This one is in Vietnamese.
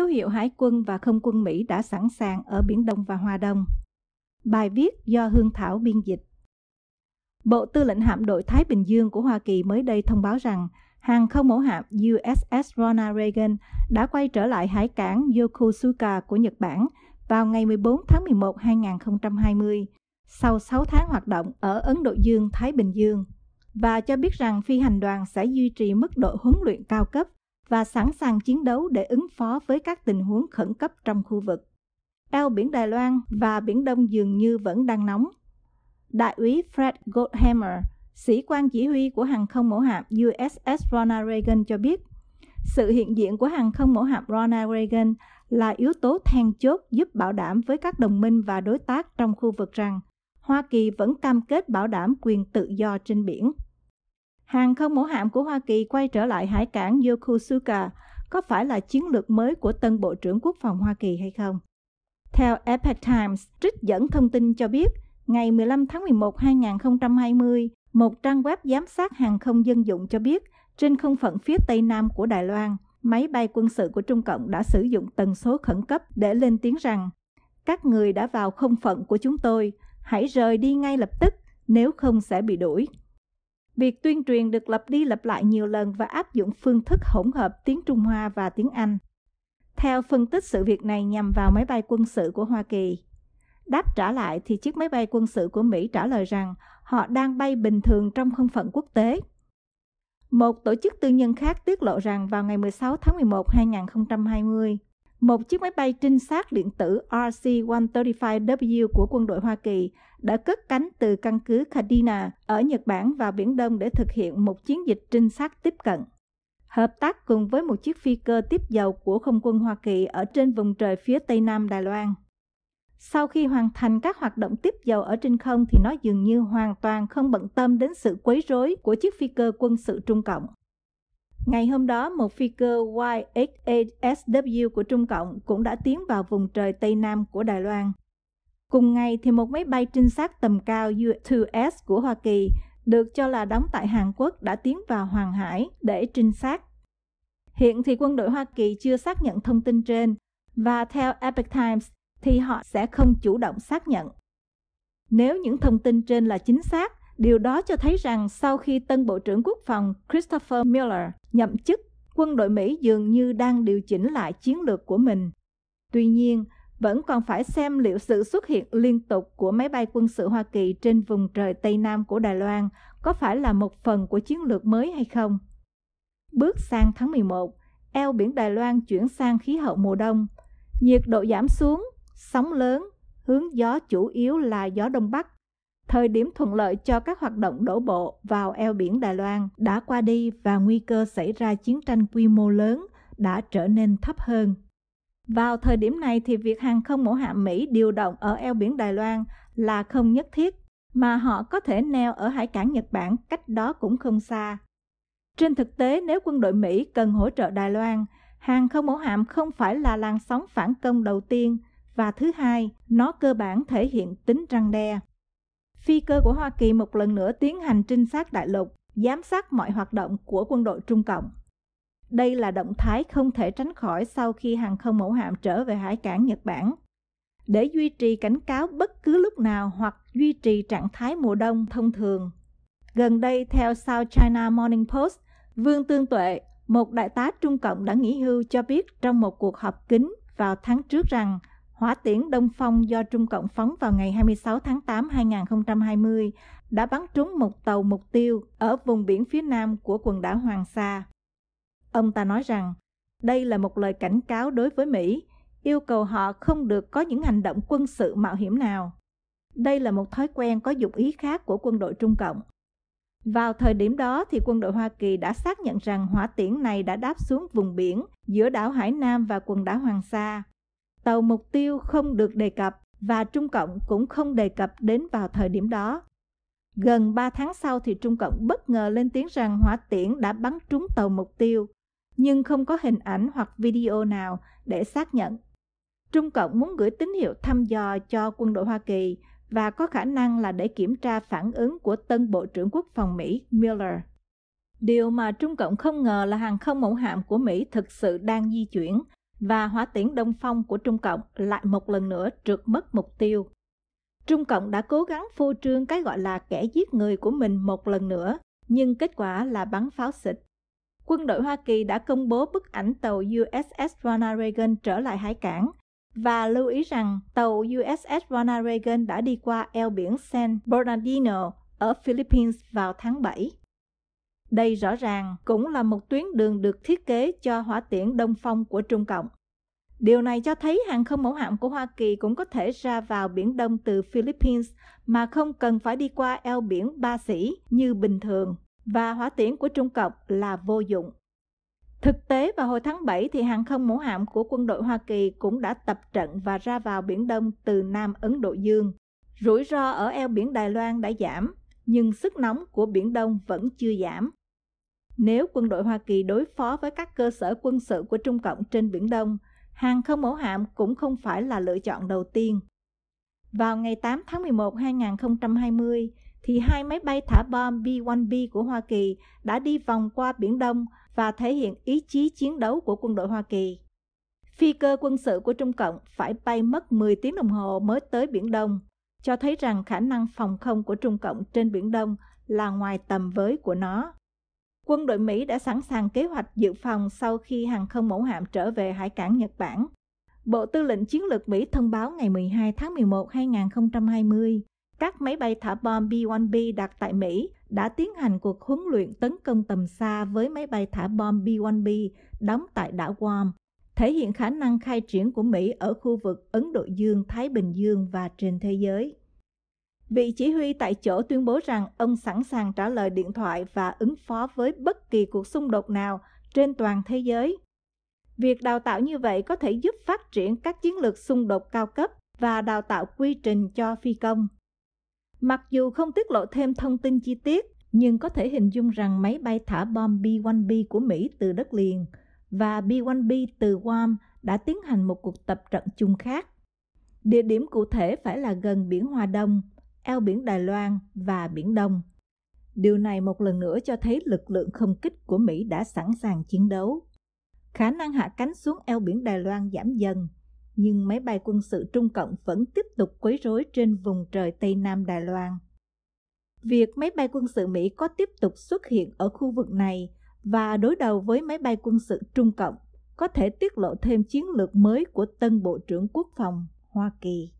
dấu hiệu hải quân và không quân Mỹ đã sẵn sàng ở Biển Đông và Hoa Đông. Bài viết do Hương Thảo biên dịch Bộ Tư lệnh Hạm đội Thái Bình Dương của Hoa Kỳ mới đây thông báo rằng hàng không mẫu hạm USS Ronald Reagan đã quay trở lại hải cảng Yokosuka của Nhật Bản vào ngày 14 tháng 11 2020 sau 6 tháng hoạt động ở Ấn Độ Dương, Thái Bình Dương và cho biết rằng phi hành đoàn sẽ duy trì mức độ huấn luyện cao cấp và sẵn sàng chiến đấu để ứng phó với các tình huống khẩn cấp trong khu vực. Eo biển Đài Loan và Biển Đông dường như vẫn đang nóng. Đại úy Fred Goldhammer, sĩ quan chỉ huy của hàng không mẫu hạm USS Ronald Reagan cho biết, sự hiện diện của hàng không mẫu hạm Ronald Reagan là yếu tố then chốt giúp bảo đảm với các đồng minh và đối tác trong khu vực rằng Hoa Kỳ vẫn cam kết bảo đảm quyền tự do trên biển hàng không mẫu hạm của Hoa Kỳ quay trở lại hải cảng Yokosuka có phải là chiến lược mới của tân Bộ trưởng Quốc phòng Hoa Kỳ hay không? Theo Epoch Times, trích dẫn thông tin cho biết, ngày 15 tháng 11 năm 2020, một trang web giám sát hàng không dân dụng cho biết, trên không phận phía tây nam của Đài Loan, máy bay quân sự của Trung Cộng đã sử dụng tần số khẩn cấp để lên tiếng rằng các người đã vào không phận của chúng tôi, hãy rời đi ngay lập tức, nếu không sẽ bị đuổi. Việc tuyên truyền được lặp đi lặp lại nhiều lần và áp dụng phương thức hỗn hợp tiếng Trung Hoa và tiếng Anh. Theo phân tích sự việc này nhằm vào máy bay quân sự của Hoa Kỳ. Đáp trả lại thì chiếc máy bay quân sự của Mỹ trả lời rằng họ đang bay bình thường trong không phận quốc tế. Một tổ chức tư nhân khác tiết lộ rằng vào ngày 16 tháng 11 2020, một chiếc máy bay trinh sát điện tử RC-135W của quân đội Hoa Kỳ đã cất cánh từ căn cứ Kadena ở Nhật Bản vào Biển Đông để thực hiện một chiến dịch trinh sát tiếp cận. Hợp tác cùng với một chiếc phi cơ tiếp dầu của không quân Hoa Kỳ ở trên vùng trời phía Tây Nam Đài Loan. Sau khi hoàn thành các hoạt động tiếp dầu ở trên không thì nó dường như hoàn toàn không bận tâm đến sự quấy rối của chiếc phi cơ quân sự Trung Cộng. Ngày hôm đó, một phi cơ yh của Trung Cộng cũng đã tiến vào vùng trời Tây Nam của Đài Loan. Cùng ngày thì một máy bay trinh sát tầm cao U-2S của Hoa Kỳ được cho là đóng tại Hàn Quốc đã tiến vào Hoàng Hải để trinh sát. Hiện thì quân đội Hoa Kỳ chưa xác nhận thông tin trên và theo Epic Times thì họ sẽ không chủ động xác nhận. Nếu những thông tin trên là chính xác Điều đó cho thấy rằng sau khi tân Bộ trưởng Quốc phòng Christopher Miller nhậm chức, quân đội Mỹ dường như đang điều chỉnh lại chiến lược của mình. Tuy nhiên, vẫn còn phải xem liệu sự xuất hiện liên tục của máy bay quân sự Hoa Kỳ trên vùng trời Tây Nam của Đài Loan có phải là một phần của chiến lược mới hay không. Bước sang tháng 11, eo biển Đài Loan chuyển sang khí hậu mùa đông. Nhiệt độ giảm xuống, sóng lớn, hướng gió chủ yếu là gió đông bắc thời điểm thuận lợi cho các hoạt động đổ bộ vào eo biển Đài Loan đã qua đi và nguy cơ xảy ra chiến tranh quy mô lớn đã trở nên thấp hơn. Vào thời điểm này thì việc hàng không mẫu hạm Mỹ điều động ở eo biển Đài Loan là không nhất thiết, mà họ có thể neo ở hải cảng Nhật Bản cách đó cũng không xa. Trên thực tế, nếu quân đội Mỹ cần hỗ trợ Đài Loan, hàng không mẫu hạm không phải là làn sóng phản công đầu tiên và thứ hai, nó cơ bản thể hiện tính răng đe phi cơ của Hoa Kỳ một lần nữa tiến hành trinh sát đại lục, giám sát mọi hoạt động của quân đội Trung Cộng. Đây là động thái không thể tránh khỏi sau khi hàng không mẫu hạm trở về hải cảng Nhật Bản. Để duy trì cảnh cáo bất cứ lúc nào hoặc duy trì trạng thái mùa đông thông thường. Gần đây, theo South China Morning Post, Vương Tương Tuệ, một đại tá Trung Cộng đã nghỉ hưu cho biết trong một cuộc họp kín vào tháng trước rằng hỏa tiễn Đông Phong do Trung Cộng phóng vào ngày 26 tháng 8 2020 đã bắn trúng một tàu mục tiêu ở vùng biển phía nam của quần đảo Hoàng Sa. Ông ta nói rằng, đây là một lời cảnh cáo đối với Mỹ, yêu cầu họ không được có những hành động quân sự mạo hiểm nào. Đây là một thói quen có dục ý khác của quân đội Trung Cộng. Vào thời điểm đó thì quân đội Hoa Kỳ đã xác nhận rằng hỏa tiễn này đã đáp xuống vùng biển giữa đảo Hải Nam và quần đảo Hoàng Sa tàu mục tiêu không được đề cập và Trung Cộng cũng không đề cập đến vào thời điểm đó. Gần 3 tháng sau thì Trung Cộng bất ngờ lên tiếng rằng hỏa tiễn đã bắn trúng tàu mục tiêu, nhưng không có hình ảnh hoặc video nào để xác nhận. Trung Cộng muốn gửi tín hiệu thăm dò cho quân đội Hoa Kỳ và có khả năng là để kiểm tra phản ứng của tân Bộ trưởng Quốc phòng Mỹ Miller. Điều mà Trung Cộng không ngờ là hàng không mẫu hạm của Mỹ thực sự đang di chuyển và hỏa tiễn Đông Phong của Trung Cộng lại một lần nữa trượt mất mục tiêu. Trung Cộng đã cố gắng phô trương cái gọi là kẻ giết người của mình một lần nữa, nhưng kết quả là bắn pháo xịt. Quân đội Hoa Kỳ đã công bố bức ảnh tàu USS Ronald Reagan trở lại hải cảng và lưu ý rằng tàu USS Ronald Reagan đã đi qua eo biển San Bernardino ở Philippines vào tháng 7. Đây rõ ràng cũng là một tuyến đường được thiết kế cho hỏa tiễn Đông Phong của Trung Cộng. Điều này cho thấy hàng không mẫu hạm của Hoa Kỳ cũng có thể ra vào Biển Đông từ Philippines mà không cần phải đi qua eo biển Ba Sĩ như bình thường, và hỏa tiễn của Trung Cộng là vô dụng. Thực tế vào hồi tháng 7 thì hàng không mẫu hạm của quân đội Hoa Kỳ cũng đã tập trận và ra vào Biển Đông từ Nam Ấn Độ Dương. Rủi ro ở eo biển Đài Loan đã giảm, nhưng sức nóng của Biển Đông vẫn chưa giảm nếu quân đội Hoa Kỳ đối phó với các cơ sở quân sự của Trung Cộng trên Biển Đông, hàng không mẫu hạm cũng không phải là lựa chọn đầu tiên. Vào ngày 8 tháng 11 năm 2020, thì hai máy bay thả bom B-1B của Hoa Kỳ đã đi vòng qua Biển Đông và thể hiện ý chí chiến đấu của quân đội Hoa Kỳ. Phi cơ quân sự của Trung Cộng phải bay mất 10 tiếng đồng hồ mới tới Biển Đông, cho thấy rằng khả năng phòng không của Trung Cộng trên Biển Đông là ngoài tầm với của nó. Quân đội Mỹ đã sẵn sàng kế hoạch dự phòng sau khi hàng không mẫu hạm trở về hải cảng Nhật Bản. Bộ Tư lệnh Chiến lược Mỹ thông báo ngày 12 tháng 11 2020, các máy bay thả bom B-1B đặt tại Mỹ đã tiến hành cuộc huấn luyện tấn công tầm xa với máy bay thả bom B-1B đóng tại đảo Guam, thể hiện khả năng khai triển của Mỹ ở khu vực Ấn Độ Dương, Thái Bình Dương và trên thế giới. Vị chỉ huy tại chỗ tuyên bố rằng ông sẵn sàng trả lời điện thoại và ứng phó với bất kỳ cuộc xung đột nào trên toàn thế giới. Việc đào tạo như vậy có thể giúp phát triển các chiến lược xung đột cao cấp và đào tạo quy trình cho phi công. Mặc dù không tiết lộ thêm thông tin chi tiết, nhưng có thể hình dung rằng máy bay thả bom B-1B của Mỹ từ đất liền và B-1B từ Guam đã tiến hành một cuộc tập trận chung khác. Địa điểm cụ thể phải là gần biển Hoa Đông – eo biển Đài Loan và Biển Đông. Điều này một lần nữa cho thấy lực lượng không kích của Mỹ đã sẵn sàng chiến đấu. Khả năng hạ cánh xuống eo biển Đài Loan giảm dần, nhưng máy bay quân sự Trung Cộng vẫn tiếp tục quấy rối trên vùng trời Tây Nam Đài Loan. Việc máy bay quân sự Mỹ có tiếp tục xuất hiện ở khu vực này và đối đầu với máy bay quân sự Trung Cộng có thể tiết lộ thêm chiến lược mới của tân Bộ trưởng Quốc phòng Hoa Kỳ.